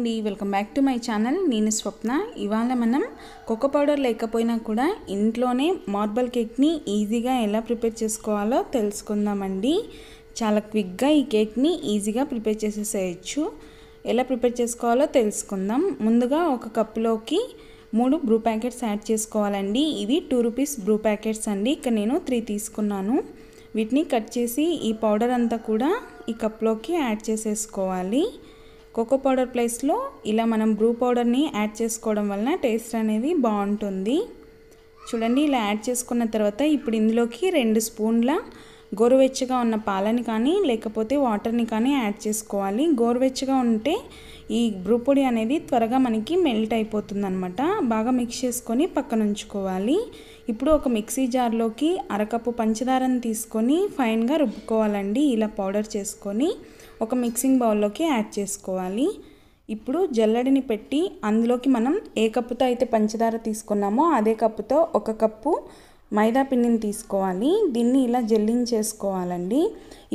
అండి welcome back to my channel నేను స్వప్న ఇవాళ మనం కొక్క పౌడర్ లేకపోయినా కూడా ఇంట్లోనే మార్బల్ కేక్ని ఈజీగా ఎలా ప్రిపేర్ చేసుకోవాలో తెలుసుకుందామండి చాలా క్విక్గా ఈ కేక్ని ఈజీగా ప్రిపేర్ చేసేసేయచ్చు ఎలా ప్రిపేర్ చేసుకోవాలో తెలుసుకుందాం ముందుగా ఒక కప్లోకి మూడు బ్రూ ప్యాకెట్స్ యాడ్ చేసుకోవాలండి ఇవి టూ రూపీస్ బ్రూ ప్యాకెట్స్ అండి ఇక్కడ నేను త్రీ తీసుకున్నాను వీటిని కట్ చేసి ఈ పౌడర్ అంతా కూడా ఈ కప్లోకి యాడ్ చేసేసుకోవాలి కోకో పౌడర్ ప్లేస్లో ఇలా మనం బ్రూ పౌడర్ని యాడ్ చేసుకోవడం వలన టేస్ట్ అనేది బాగుంటుంది చూడండి ఇలా యాడ్ చేసుకున్న తర్వాత ఇప్పుడు ఇందులోకి రెండు స్పూన్ల గోరువెచ్చగా ఉన్న పాలని కానీ లేకపోతే వాటర్ని కానీ యాడ్ చేసుకోవాలి గోరువెచ్చగా ఉంటే ఈ బ్రూ పొడి అనేది త్వరగా మనకి మెల్ట్ అయిపోతుంది అనమాట బాగా మిక్స్ చేసుకొని పక్కన ఉంచుకోవాలి ఇప్పుడు ఒక మిక్సీ జార్లోకి అరకప్పు పంచదారని తీసుకొని ఫైన్గా రుబ్బుకోవాలండి ఇలా పౌడర్ చేసుకొని ఒక మిక్సింగ్ బౌల్లోకి యాడ్ చేసుకోవాలి ఇప్పుడు జల్లడిని పెట్టి అందులోకి మనం ఏ కప్పుతో అయితే పంచదార తీసుకున్నామో అదే కప్పుతో ఒక కప్పు మైదా పిండిని తీసుకోవాలి దీన్ని ఇలా జల్లించేసుకోవాలండి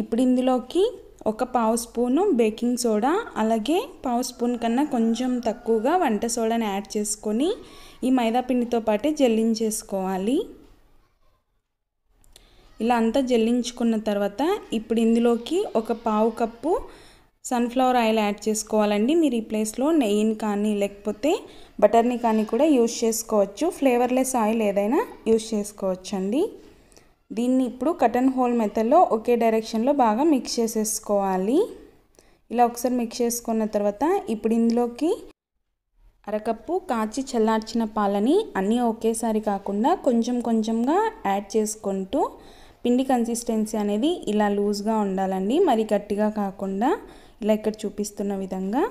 ఇప్పుడు ఇందులోకి ఒక పావు స్పూను బేకింగ్ సోడా అలాగే పావు స్పూన్ కన్నా కొంచెం తక్కువగా వంట సోడాని యాడ్ చేసుకొని ఈ మైదా పిండితో పాటే జల్లించేసుకోవాలి ఇలా అంతా జల్లించుకున్న తర్వాత ఇప్పుడు ఇందులోకి ఒక పావు కప్పు సన్ఫ్లవర్ ఆయిల్ యాడ్ చేసుకోవాలండి మీరు ఈ ప్లేస్లో నెయ్యిని కానీ లేకపోతే బటర్ని కానీ కూడా యూజ్ చేసుకోవచ్చు ఫ్లేవర్లెస్ ఆయిల్ ఏదైనా యూజ్ చేసుకోవచ్చండి దీన్ని ఇప్పుడు కటన్ హోల్ మెథడ్లో ఒకే డైరెక్షన్లో బాగా మిక్స్ చేసేసుకోవాలి ఇలా ఒకసారి మిక్స్ చేసుకున్న తర్వాత ఇప్పుడు ఇందులోకి అరకప్పు కాచి చల్లార్చిన పాలని అన్నీ ఒకేసారి కాకుండా కొంచెం కొంచెంగా యాడ్ చేసుకుంటూ పిండి కన్సిస్టెన్సీ అనేది ఇలా లూజ్గా ఉండాలండి మరి గట్టిగా కాకుండా ఇలా ఇక్కడ చూపిస్తున్న విధంగా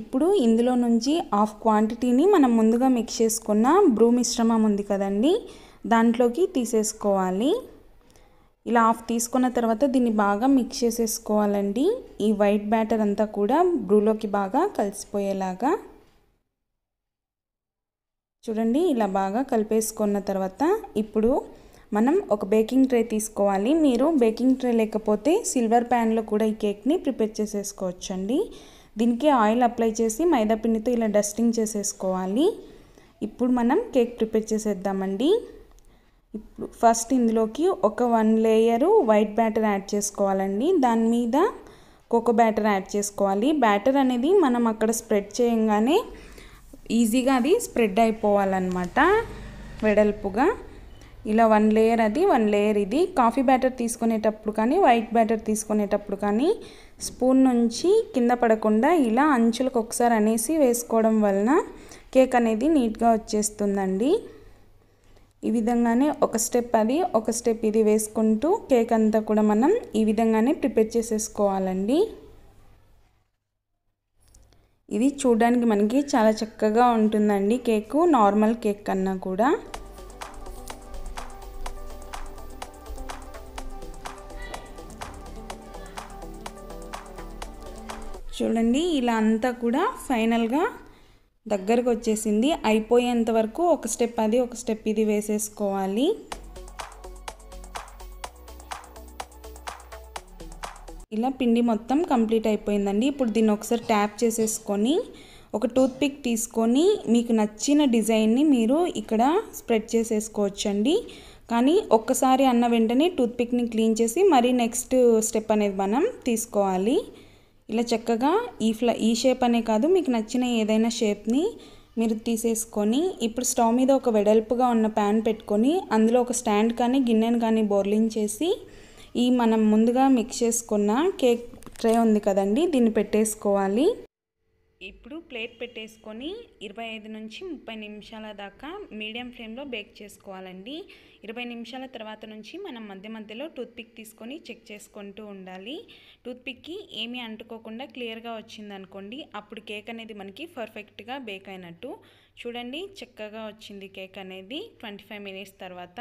ఇప్పుడు ఇందులో నుంచి హాఫ్ క్వాంటిటీని మనం ముందుగా మిక్స్ చేసుకున్న బ్రూ మిశ్రమం ఉంది కదండి దాంట్లోకి తీసేసుకోవాలి ఇలా హాఫ్ తీసుకున్న తర్వాత దీన్ని బాగా మిక్స్ చేసేసుకోవాలండి ఈ వైట్ బ్యాటర్ అంతా కూడా బ్రూలోకి బాగా కలిసిపోయేలాగా చూడండి ఇలా బాగా కలిపేసుకున్న తర్వాత ఇప్పుడు మనం ఒక బేకింగ్ ట్రే తీసుకోవాలి మీరు బేకింగ్ ట్రే లేకపోతే సిల్వర్ ప్యాన్లో కూడా ఈ కేక్ని ప్రిపేర్ చేసేసుకోవచ్చండి దీనికి ఆయిల్ అప్లై చేసి మైదా పిండితో ఇలా డస్టింగ్ చేసేసుకోవాలి ఇప్పుడు మనం కేక్ ప్రిపేర్ చేసేద్దామండి ఇప్పుడు ఫస్ట్ ఇందులోకి ఒక one layer white batter add చేసుకోవాలండి దాని మీద కోకో బ్యాటర్ యాడ్ చేసుకోవాలి బ్యాటర్ అనేది మనం అక్కడ స్ప్రెడ్ చేయంగానే ఈజీగా అది స్ప్రెడ్ అయిపోవాలన్నమాట వెడల్పుగా ఇలా వన్ లేయర్ అది వన్ లేయర్ ఇది కాఫీ బ్యాటర్ తీసుకునేటప్పుడు కానీ వైట్ బ్యాటర్ తీసుకునేటప్పుడు కానీ స్పూన్ నుంచి కింద పడకుండా ఇలా అంచులకు ఒకసారి అనేసి వేసుకోవడం వలన కేక్ అనేది నీట్గా వచ్చేస్తుందండి ఈ విధంగానే ఒక స్టెప్ అది ఒక స్టెప్ ఇది వేసుకుంటూ కేక్ అంతా కూడా మనం ఈ విధంగానే ప్రిపేర్ చేసేసుకోవాలండి ఇది చూడడానికి మనకి చాలా చక్కగా ఉంటుందండి కేకు నార్మల్ కేక్ కన్నా కూడా చూడండి ఇలా అంతా కూడా ఫైనల్గా దగ్గరకు వచ్చేసింది అయిపోయేంత వరకు ఒక స్టెప్ అది ఒక స్టెప్ ఇది వేసేసుకోవాలి ఇలా పిండి మొత్తం కంప్లీట్ అయిపోయిందండి ఇప్పుడు దీన్ని ఒకసారి ట్యాప్ చేసేసుకొని ఒక టూత్ పిక్ తీసుకొని మీకు నచ్చిన డిజైన్ని మీరు ఇక్కడ స్ప్రెడ్ చేసేసుకోవచ్చండి కానీ ఒక్కసారి అన్న వెంటనే టూత్ పిక్ని క్లీన్ చేసి మరీ నెక్స్ట్ స్టెప్ అనేది మనం తీసుకోవాలి ఇలా చక్కగా ఈ ఫ్ల ఈ షేప్ అనే కాదు మీకు నచ్చిన ఏదైనా షేప్ని మీరు తీసేసుకొని ఇప్పుడు స్టవ్ మీద ఒక వెడల్పుగా ఉన్న ప్యాన్ పెట్టుకొని అందులో ఒక స్టాండ్ కానీ గిన్నెను కానీ బోర్లింగ్ చేసి ఈ మనం ముందుగా మిక్స్ చేసుకున్న కేక్ ట్రే ఉంది కదండి దీన్ని పెట్టేసుకోవాలి ఇప్పుడు ప్లేట్ పెట్టేసుకొని ఇరవై ఐదు నుంచి ముప్పై నిమిషాల దాకా మీడియం ఫ్లేమ్లో బేక్ చేసుకోవాలండి ఇరవై నిమిషాల తర్వాత నుంచి మనం మధ్య మధ్యలో టూత్పిక్ తీసుకొని చెక్ చేసుకుంటూ ఉండాలి టూత్పిక్కి ఏమీ అంటుకోకుండా క్లియర్గా వచ్చిందనుకోండి అప్పుడు కేక్ అనేది మనకి పర్ఫెక్ట్గా బేక్ అయినట్టు చూడండి చక్కగా వచ్చింది కేక్ అనేది ట్వంటీ ఫైవ్ మినిట్స్ తర్వాత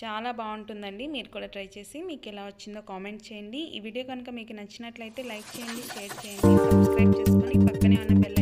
చాలా బాగుంటుందండి మీరు కూడా ట్రై చేసి మీకు ఎలా వచ్చిందో కామెంట్ చేయండి ఈ వీడియో కనుక మీకు నచ్చినట్లయితే లైక్ చేయండి షేర్ చేయండి సబ్స్క్రైబ్ చేసుకొని పక్కనే ఉన్న బెల్